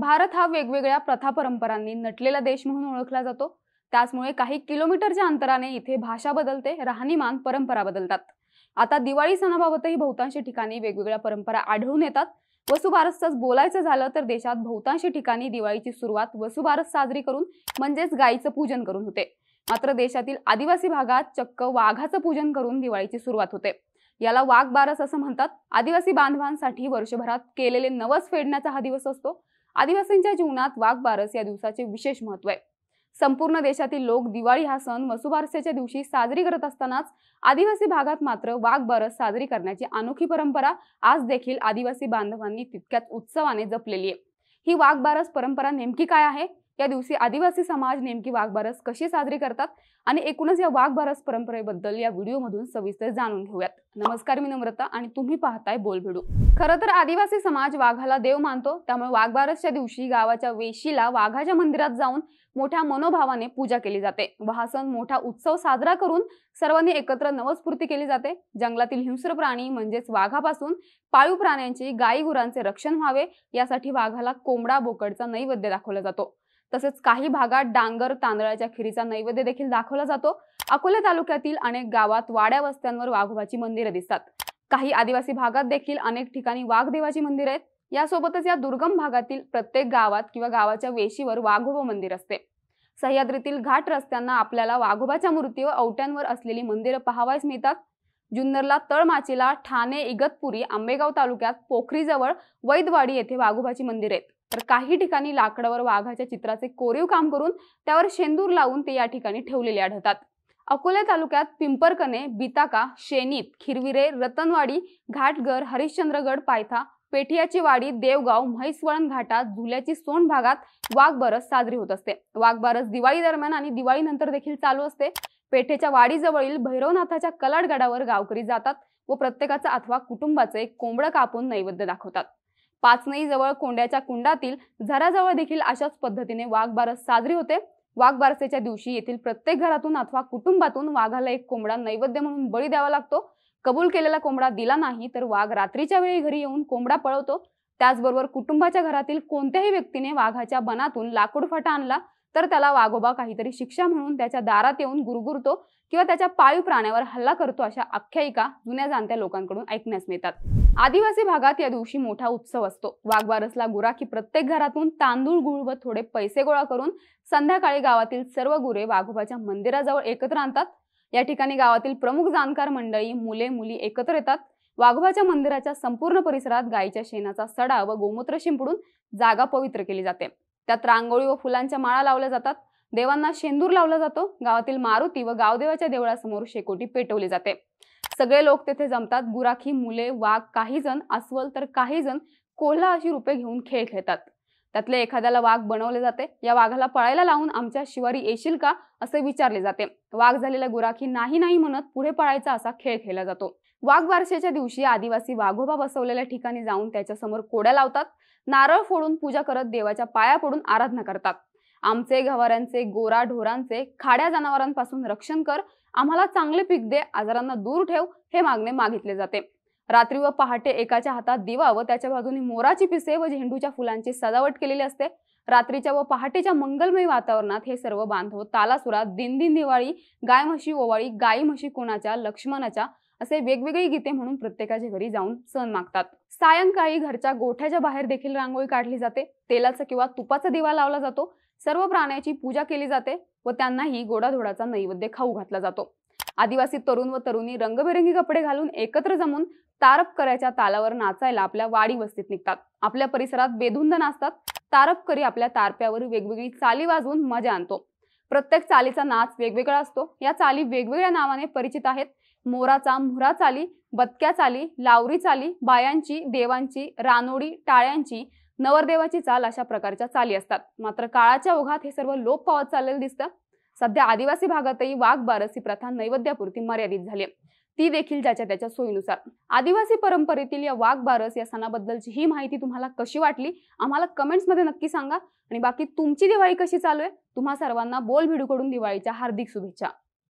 भारत हा वेगवेगळ्या प्रथा परंपरांनी नटलेला देश म्हणून ओळखला जातो त्याचमुळे काही किलोमीटरच्या अंतराने इथे भाषा बदलते राहणीमान परंपरा बदलतात आता दिवाळी सणाबाबतही बहुतांश ठिकाणी वेगवेगळ्या परंपरा आढळून येतात वसुबारसच बोलायचं झालं तर देशात बहुतांशी ठिकाणी दिवाळीची सुरुवात वसुबारस साजरी करून म्हणजेच गायीचं पूजन करून होते मात्र देशातील आदिवासी भागात चक्क वाघाचं पूजन करून दिवाळीची सुरुवात होते याला वाघ बारस असं म्हणतात आदिवासी बांधवांसाठी वर्षभरात केलेले नवस फेडण्याचा हा दिवस असतो आदिवासींच्या जीवनात बारस या दिवसाचे विशेष महत्व आहे संपूर्ण देशातील लोक दिवाळी हा सण मसुबारसेच्या दिवशी साजरी करत असतानाच आदिवासी भागात मात्र बारस साजरी करण्याची अनोखी परंपरा आज देखील आदिवासी बांधवांनी तितक्याच उत्सवाने जपलेली आहे ही वाघबारस परंपरा नेमकी काय आहे या दिवशी आदिवासी समाज नेमकी वाघबारस कशी साजरी करतात आणि एकूणच या वाघबारस परंपरेबद्दल या व्हिडिओमधून सविस्तर जाणून घेऊयात नमस्कार मी नम्रता आणि तुम्ही पाहताय भिडू खरं तर आदिवासी समाज वाघाला देव मानतो त्यामुळे वाघबारसच्या दिवशी गावाच्या वेशीला वाघाच्या मंदिरात जाऊन मोठ्या मनोभावाने पूजा केली जाते सण मोठा उत्सव साजरा करून सर्वांनी एकत्र नवस्फूर्ती केली जाते जंगलातील हिंस्र प्राणी म्हणजेच वाघापासून पाळीव प्राण्यांची गाई गुरांचे रक्षण व्हावे यासाठी वाघाला कोंबडा बोकडचा नैवेद्य दाखवला जातो तसेच काही भागात डांगर तांदळाच्या खिरीचा नैवेद्य देखील दाखवला जातो अकोले तालुक्यातील अनेक गावात वाड्या वस्त्यांवर वाघोबाची मंदिरं दिसतात काही आदिवासी भागात देखील अनेक ठिकाणी वाघदेवाची मंदिरं आहेत यासोबतच या दुर्गम भागातील प्रत्येक गावात किंवा गावाच्या वेशीवर वाघोबा मंदिर असते सह्याद्रीतील घाट रस्त्यांना आपल्याला वाघोबाच्या मूर्ती व औट्यांवर असलेली मंदिरं पाहावायच मिळतात जुन्नरला तळमाचीला ठाणे इगतपुरी आंबेगाव तालुक्यात पोखरीजवळ वैदवाडी येथे वाघोबाची मंदिर आहेत तर काही ठिकाणी लाकडावर वाघाच्या चित्राचे कोरीव काम करून त्यावर शेंदूर लावून ते या ठिकाणी ठेवलेले आढळतात अकोला तालुक्यात पिंपरकने बिताका शेनीत खिरविरे रतनवाडी घाटघर हरिश्चंद्रगड पायथा पेठियाची वाडी देवगाव म्हैसवळण घाटात झुल्याची सोन भागात वाघबारस साजरी होत असते वाघबारस दिवाळी दरम्यान आणि दिवाळीनंतर देखील चालू असते पेठेच्या वाडीजवळील भैरवनाथाच्या कलाडगडावर गावकरी जातात व प्रत्येकाचा अथवा कुटुंबाचे कोंबडं कापून नैवेद्य दाखवतात पाचनई जवळ कोंड्याच्या कुंडातील झराजवळ देखील अशाच पद्धतीने वाघबारस साजरी होते बारसेच्या दिवशी येथील प्रत्येक घरातून अथवा कुटुंबातून वाघाला एक कोंबडा नैवेद्य म्हणून बळी द्यावा लागतो कबूल केलेला कोंबडा दिला नाही तर वाघ रात्रीच्या वेळी घरी येऊन कोंबडा पळवतो त्याचबरोबर कुटुंबाच्या घरातील कोणत्याही व्यक्तीने वाघाच्या बनातून लाकूड फाटा आणला तर त्याला वाघोबा काहीतरी शिक्षा म्हणून त्याच्या दारात येऊन गुरगुरतो किंवा त्याच्या पाळीव प्राण्यावर हल्ला करतो अशा आख्यायिका जुन्या जाणत्या लोकांकडून ऐकण्यास मिळतात आदिवासी भागात या दिवशी मोठा उत्सव असतो वाघबारसला की प्रत्येक घरातून तांदूळ गुळ व थोडे पैसे गोळा करून संध्याकाळी गावातील सर्व गुरे वाघोबाच्या मंदिराजवळ एकत्र आणतात या ठिकाणी गावातील प्रमुख जाणकार मंडळी मुले मुली एकत्र येतात वाघोबाच्या मंदिराच्या संपूर्ण परिसरात गायीच्या शेणाचा सडा व गोमूत्र शिंपडून जागा पवित्र केली जाते त्यात रांगोळी व फुलांच्या माळा लावल्या जातात देवांना शेंदूर लावला जातो गावातील मारुती व गावदेवाच्या देवळासमोर शेकोटी पेटवली जाते सगळे लोक तेथे जमतात गुराखी मुले वाघ काही जण अस्वल तर काही जण कोल्हा अशी रुपे घेऊन खेळ खेळतात त्यातले एखाद्याला वाघ बनवले जाते या वाघाला पळायला लावून आमच्या शिवारी येशील का असे विचारले जाते वाघ झालेला गुराखी नाही नाही म्हणत पुढे पळायचा असा खेळ खेळला जातो वाघबारशेच्या दिवशी आदिवासी वाघोबा बसवलेल्या ठिकाणी जाऊन त्याच्यासमोर कोड्या लावतात नारळ फोडून पूजा करत देवाच्या पाया पडून आराधना करतात आमचे गव्हाऱ्यांचे गोरा ढोरांचे खाड्या जनावरांपासून रक्षण कर आम्हाला चांगले पीक दे आजारांना दूर ठेव हे मागणे मागितले जाते रात्री व पहाटे एकाच्या हातात दिवा व त्याच्या बाजूने मोराची पिसे व झेंडूच्या फुलांची सजावट केलेली असते रात्रीच्या व पहाटेच्या मंगलमय वातावरणात हे सर्व बांधव तालासुरात दिनदिन दिवाळी गाय म्हशी ओवाळी गाई म्हशी कोणाच्या लक्ष्मणाच्या असे वेगवेगळी गीते म्हणून प्रत्येकाच्या घरी जाऊन सण मागतात सायंकाळी घरच्या गोठ्याच्या बाहेर देखील रांगोळी काढली जाते तेलाचा किंवा तुपाचा दिवा लावला जातो सर्व प्राण्याची पूजा केली जाते व त्यांनाही गोडाधोडाचा नैवेद्य खाऊ घातला जातो आदिवासी तरुण व तरुणी रंगबेरंगी कपडे घालून एकत्र जमून तारप करायच्या तालावर नाचायला आपल्या वाडी वस्तीत निघतात आपल्या परिसरात बेधुंद नाचतात तारप करी आपल्या तारप्यावर वेगवेगळी चाली वाजवून मजा आणतो प्रत्येक चालीचा नाच वेगवेगळा असतो या चाली वेगवेगळ्या नावाने परिचित आहेत मोराचा मुहरा चाली बतक्या चाली लावरी चाली बायांची देवांची रानोडी टाळ्यांची नवरदेवाची चाल अशा प्रकारच्या चाली असतात मात्र काळाच्या ओघात हे सर्व लोप पावत चाललेलं दिसतं सध्या आदिवासी भागातही वाघ बारस ही प्रथा नैवेद्यापुरती मर्यादित झाली ती देखील ज्याच्या त्याच्या सोयीनुसार आदिवासी परंपरेतील या वाघ बारस या सणाबद्दलची ही माहिती तुम्हाला कशी वाटली आम्हाला कमेंट्समध्ये नक्की सांगा आणि बाकी तुमची दिवाळी कशी चालू आहे तुम्हा सर्वांना बोल भिडूकडून दिवाळीच्या हार्दिक शुभेच्छा